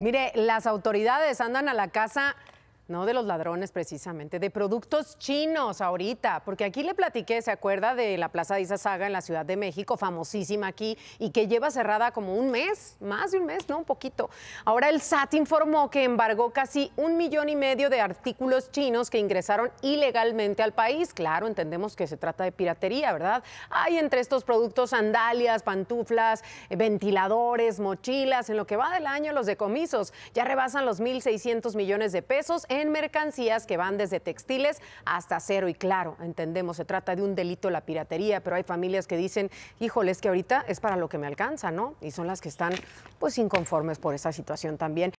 Mire, las autoridades andan a la casa no de los ladrones precisamente, de productos chinos ahorita, porque aquí le platiqué, ¿se acuerda de la Plaza de Izazaga en la Ciudad de México, famosísima aquí, y que lleva cerrada como un mes, más de un mes, ¿no? Un poquito. Ahora el SAT informó que embargó casi un millón y medio de artículos chinos que ingresaron ilegalmente al país. Claro, entendemos que se trata de piratería, ¿verdad? Hay entre estos productos sandalias, pantuflas, ventiladores, mochilas. En lo que va del año, los decomisos ya rebasan los 1.600 millones de pesos en mercancías que van desde textiles hasta cero. Y claro, entendemos, se trata de un delito la piratería, pero hay familias que dicen, híjole, es que ahorita es para lo que me alcanza, ¿no? Y son las que están pues inconformes por esa situación también.